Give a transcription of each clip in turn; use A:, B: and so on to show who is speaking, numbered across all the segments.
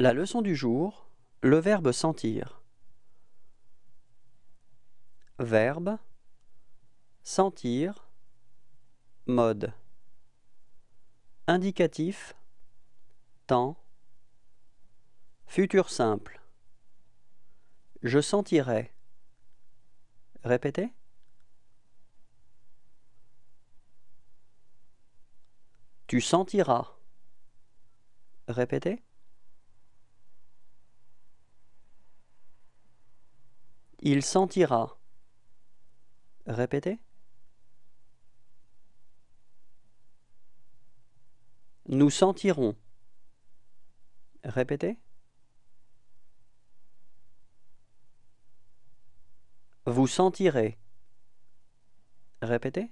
A: La leçon du jour, le verbe sentir. Verbe sentir mode indicatif temps futur simple Je sentirai Répétez Tu sentiras Répétez Il sentira. Répétez. Nous sentirons. Répétez. Vous sentirez. Répétez.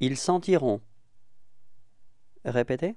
A: Ils sentiront. Répétez.